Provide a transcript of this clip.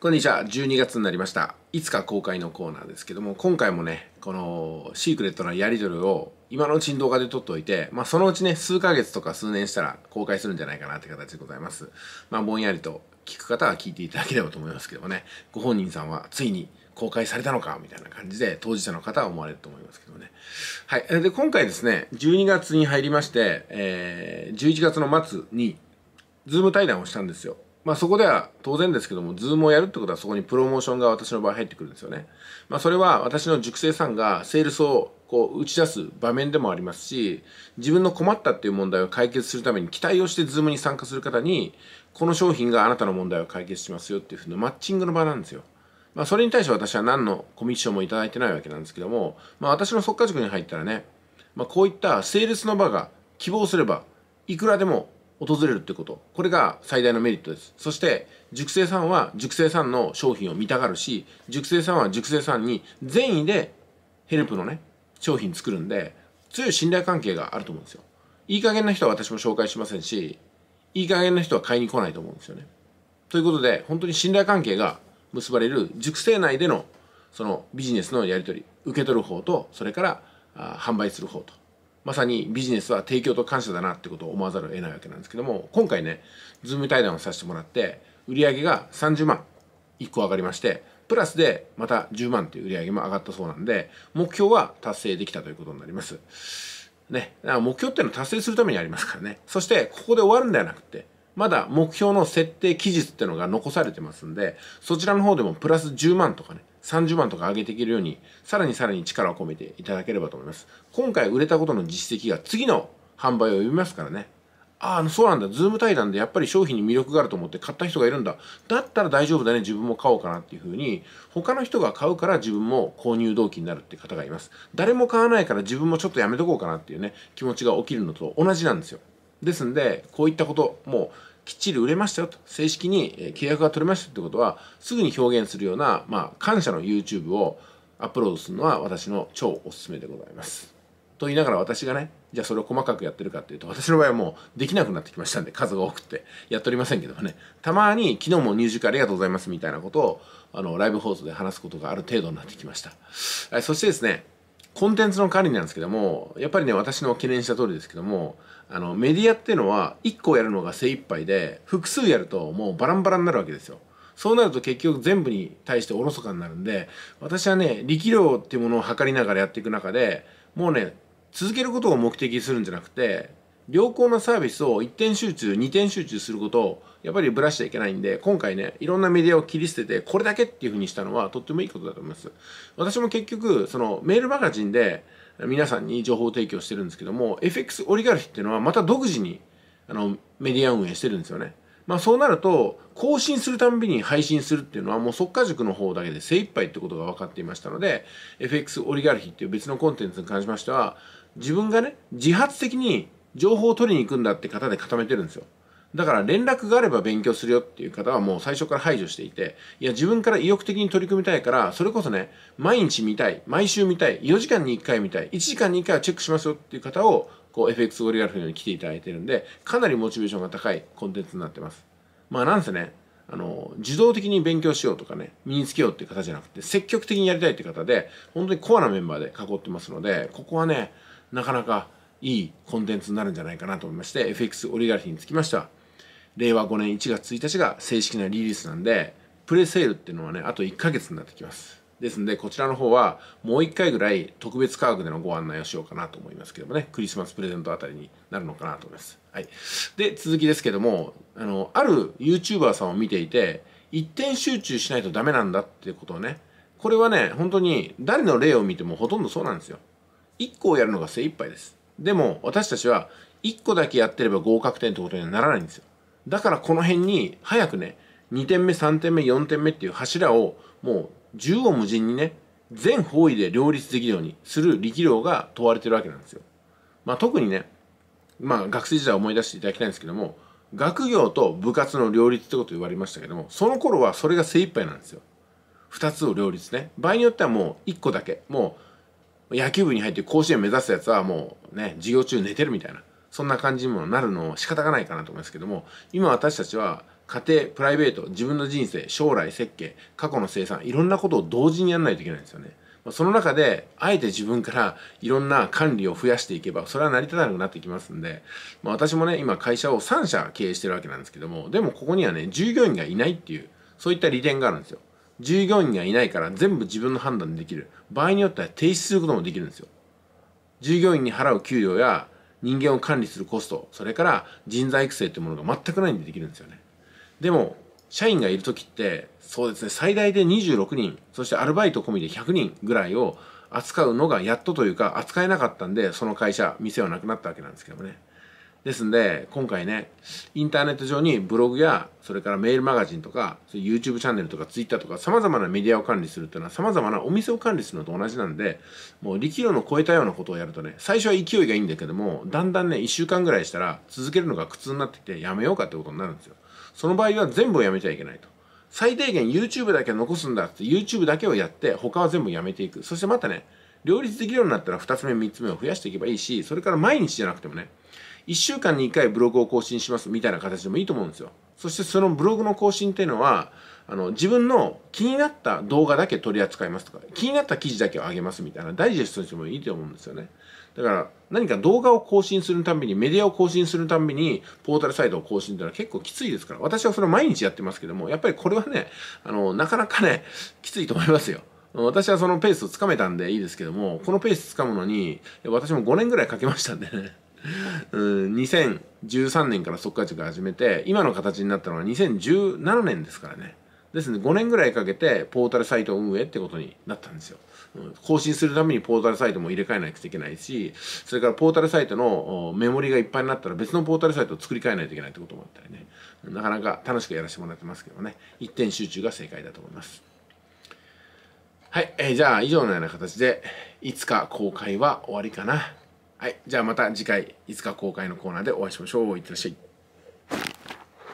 こんにちは。12月になりました。いつか公開のコーナーですけども、今回もね、このシークレットなやり取りを今のうちに動画で撮っておいて、まあそのうちね、数ヶ月とか数年したら公開するんじゃないかなって形でございます。まあぼんやりと聞く方は聞いていただければと思いますけどもね、ご本人さんはついに公開されたのかみたいな感じで当事者の方は思われると思いますけどね。はい。で、今回ですね、12月に入りまして、えー、11月の末に、ズーム対談をしたんですよ。まあ、そこでは当然ですけども、ズームをやるってことはそこにプロモーションが私の場合入ってくるんですよね。まあ、それは私の塾生さんがセールスをこう打ち出す場面でもありますし、自分の困ったっていう問題を解決するために期待をしてズームに参加する方に、この商品があなたの問題を解決しますよっていうふうなマッチングの場なんですよ。まあ、それに対して私は何のコミッションも頂いてないわけなんですけども、まあ、私の即価塾に入ったらね、まあ、こういったセールスの場が希望すればいくらでも訪れるってことこれが最大のメリットですそして熟成さんは熟成さんの商品を見たがるし熟成さんは熟成さんに善意でヘルプのね商品作るんで強い信頼関係があると思うんですよいい加減な人は私も紹介しませんしいい加減な人は買いに来ないと思うんですよねということで本当に信頼関係が結ばれる熟成内でのそのビジネスのやり取り受け取る方とそれから販売する方とまさにビジネスは提供と感謝だなってことを思わざるを得ないわけなんですけども今回ねズーム対談をさせてもらって売り上げが30万1個上がりましてプラスでまた10万という売り上げも上がったそうなんで目標は達成できたということになります。ね、目標っていうのは達成するためにありますからねそしてここで終わるんではなくてまだ目標の設定期日っていうのが残されてますんでそちらの方でもプラス10万とかね30万とか上げていけるように、さらにさらに力を込めていただければと思います。今回売れたことの実績が次の販売を呼びますからね。ああ、そうなんだ。ズーム対談でやっぱり商品に魅力があると思って買った人がいるんだ。だったら大丈夫だね。自分も買おうかなっていうふうに、他の人が買うから自分も購入動機になるって方がいます。誰も買わないから自分もちょっとやめとこうかなっていうね、気持ちが起きるのと同じなんですよ。ですんで、こういったこと、もうきっちり売れましたよと、正式に契約が取れましたってことは、すぐに表現するような、まあ、感謝の YouTube をアップロードするのは私の超おすすめでございます。と言いながら私がね、じゃあそれを細かくやってるかっていうと、私の場合はもうできなくなってきましたんで、数が多くて、やっておりませんけどもね、たまに昨日も入塾ありがとうございますみたいなことを、あの、ライブ放送で話すことがある程度になってきました。そしてですね、コンテンツの管理なんですけどもやっぱりね私の懸念した通りですけどもあのメディアっていうのは1個やるのが精一杯で複数やるともうバランバラになるわけですよ。そうなると結局全部に対しておろそかになるんで私はね力量っていうものを測りながらやっていく中でもうね続けることを目的にするんじゃなくて良好なサービスを一点集中、二点集中することをやっぱりぶらしちゃいけないんで、今回ね、いろんなメディアを切り捨てて、これだけっていうふうにしたのはとってもいいことだと思います。私も結局、そのメールマガジンで皆さんに情報提供してるんですけども、FX オリガルヒっていうのはまた独自にあのメディア運営してるんですよね。まあそうなると、更新するたんびに配信するっていうのはもう即果塾の方だけで精一杯ってことが分かっていましたので、FX オリガルヒっていう別のコンテンツに関しましては、自分がね、自発的に情報を取りに行くんだって方で固めてるんですよ。だから連絡があれば勉強するよっていう方はもう最初から排除していて、いや自分から意欲的に取り組みたいから、それこそね、毎日見たい、毎週見たい、4時間に1回見たい、1時間に1回はチェックしますよっていう方を、こう FX ゴリラフに来ていただいてるんで、かなりモチベーションが高いコンテンツになってます。まあなんせね、あの、自動的に勉強しようとかね、身につけようっていう方じゃなくて、積極的にやりたいって方で、本当にコアなメンバーで囲ってますので、ここはね、なかなかいいコンテンツになるんじゃないかなと思いまして、FX オリガルヒにつきましては、令和5年1月1日が正式なリリースなんで、プレセールっていうのはね、あと1ヶ月になってきます。ですんで、こちらの方は、もう1回ぐらい特別価格でのご案内をしようかなと思いますけどもね、クリスマスプレゼントあたりになるのかなと思います。はい。で、続きですけども、あの、ある YouTuber さんを見ていて、一点集中しないとダメなんだってことをね、これはね、本当に誰の例を見てもほとんどそうなんですよ。1個をやるのが精一杯です。でも私たちは1個だけやってれば合格点ってことにはならないんですよ。だからこの辺に早くね、2点目、3点目、4点目っていう柱をもう縦横無尽にね、全方位で両立できるようにする力量が問われてるわけなんですよ。まあ特にね、まあ学生時代を思い出していただきたいんですけども、学業と部活の両立ってこと言われましたけども、その頃はそれが精一杯なんですよ。2つを両立ね。場合によってはもう1個だけ。もう野球部に入って甲子園目指すやつはもうね、授業中寝てるみたいな、そんな感じにもなるの仕方がないかなと思いますけども、今私たちは家庭、プライベート、自分の人生、将来設計、過去の生産、いろんなことを同時にやらないといけないんですよね。その中で、あえて自分からいろんな管理を増やしていけば、それは成り立たなくなってきますんで、まあ、私もね、今会社を3社経営してるわけなんですけども、でもここにはね、従業員がいないっていう、そういった利点があるんですよ。従業員がいないから全部自分の判断できる場合によっては停止することもできるんですよ従業員に払う給料や人間を管理するコストそれから人材育成というものが全くないんでできるんですよねでも社員がいる時ってそうですね最大で26人そしてアルバイト込みで100人ぐらいを扱うのがやっとというか扱えなかったんでその会社店はなくなったわけなんですけどもねですんで、今回ね、インターネット上にブログや、それからメールマガジンとか、YouTube チャンネルとか Twitter とか、様々なメディアを管理するっていうのは、様々なお店を管理するのと同じなんで、もう力量の超えたようなことをやるとね、最初は勢いがいいんだけども、だんだんね、1週間ぐらいしたら、続けるのが苦痛になってきて、やめようかってことになるんですよ。その場合は全部をやめちゃいけないと。最低限 YouTube だけ残すんだって YouTube だけをやって他は全部やめていくそしてまたね両立できるようになったら2つ目3つ目を増やしていけばいいしそれから毎日じゃなくてもね1週間に1回ブログを更新しますみたいな形でもいいと思うんですよ。そしてそのブログの更新っていうのは、あの、自分の気になった動画だけ取り扱いますとか、気になった記事だけを上げますみたいな、ダイジェストにしてもいいと思うんですよね。だから、何か動画を更新するたびに、メディアを更新するたびに、ポータルサイトを更新っていうのは結構きついですから、私はそれを毎日やってますけども、やっぱりこれはね、あの、なかなかね、きついと思いますよ。私はそのペースをつかめたんでいいですけども、このペースつかむのに、私も5年ぐらいかけましたんでね。うん2013年から価値化始めて今の形になったのは2017年ですからねですね5年ぐらいかけてポータルサイト運営ってことになったんですよ更新するためにポータルサイトも入れ替えないといけないしそれからポータルサイトのメモリがいっぱいになったら別のポータルサイトを作り変えないといけないってこともあったりねなかなか楽しくやらせてもらってますけどね一点集中が正解だと思いますはい、えー、じゃあ以上のような形でいつか公開は終わりかなはい。じゃあまた次回、いつか公開のコーナーでお会いしましょう。いってらっしゃい。